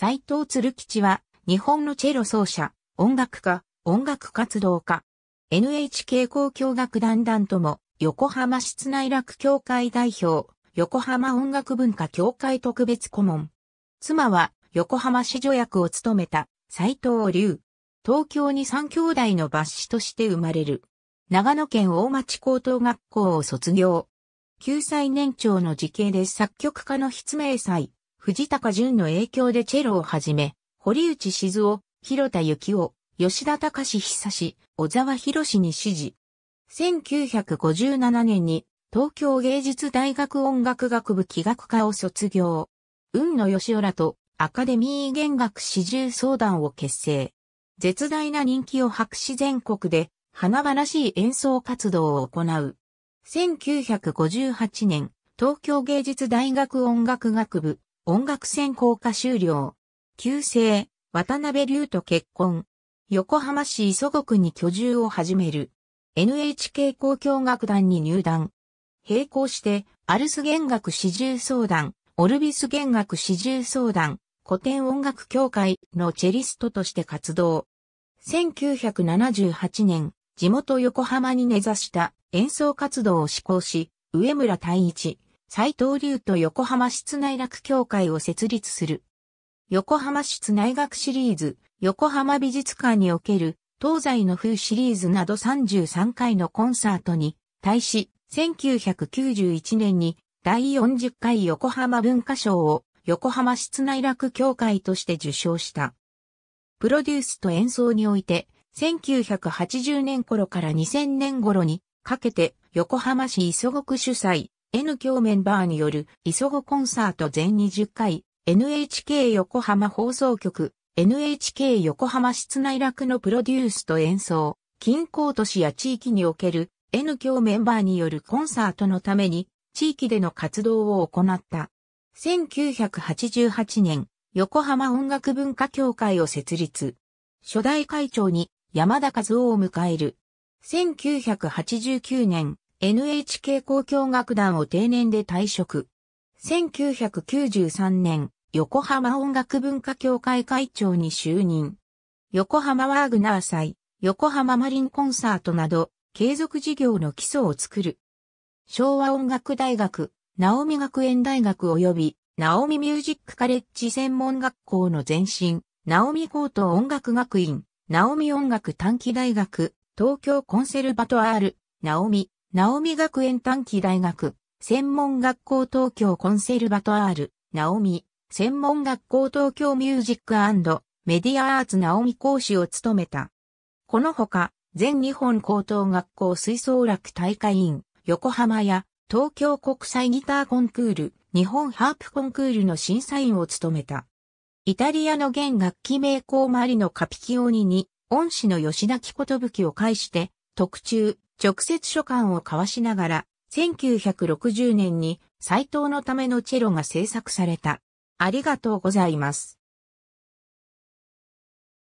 斎藤鶴吉は、日本のチェロ奏者、音楽家、音楽活動家。NHK 交響楽団団とも、横浜室内楽協会代表、横浜音楽文化協会特別顧問。妻は、横浜市女役を務めた、斎藤龍。東京に三兄弟の抜子として生まれる。長野県大町高等学校を卒業。9歳年長の時系で作曲家の筆名祭、藤高淳の影響でチェロをはじめ、堀内静夫、広田幸夫、吉田隆久志、小沢博士に指示。1957年に東京芸術大学音楽学部器楽科を卒業。運野義浦とアカデミー弦楽始重相談を結成。絶大な人気を博し全国で華々しい演奏活動を行う。1958年、東京芸術大学音楽学部音楽専攻科修了。旧姓、渡辺龍と結婚。横浜市磯国に居住を始める。NHK 交響楽団に入団。並行して、アルス弦楽四重相談、オルビス弦楽四重相談、古典音楽協会のチェリストとして活動。1978年、地元横浜に根ざした演奏活動を志向し、上村太一、斎藤隆と横浜室内楽協会を設立する。横浜室内楽シリーズ、横浜美術館における東西の風シリーズなど33回のコンサートに対し、1991年に第40回横浜文化賞を横浜室内楽協会として受賞した。プロデュースと演奏において、1980年頃から2000年頃にかけて横浜市磯国主催、N 教メンバーによる、磯子コンサート全20回、NHK 横浜放送局、NHK 横浜室内楽のプロデュースと演奏、近郊都市や地域における N 教メンバーによるコンサートのために、地域での活動を行った。1988年、横浜音楽文化協会を設立。初代会長に山田和夫を迎える。1989年、NHK 交響楽団を定年で退職。1993年、横浜音楽文化協会会長に就任。横浜ワーグナー祭、横浜マリンコンサートなど、継続事業の基礎を作る。昭和音楽大学、直美学園大学及び、直美ミュージックカレッジ専門学校の前身、直美高等音楽学院、直美音楽短期大学、東京コンセルバトアール、直美、オミ学園短期大学、専門学校東京コンセルバトアール、オミ、専門学校東京ミュージックメディアアーツオミ講師を務めた。このほか、全日本高等学校吹奏楽大会員、横浜や東京国際ギターコンクール、日本ハープコンクールの審査員を務めた。イタリアの弦楽器名工マリのカピキオニに、恩師の吉田木ことぶきを介して、特注、直接書簡を交わしながら、1960年に斎藤のためのチェロが制作された。ありがとうございます。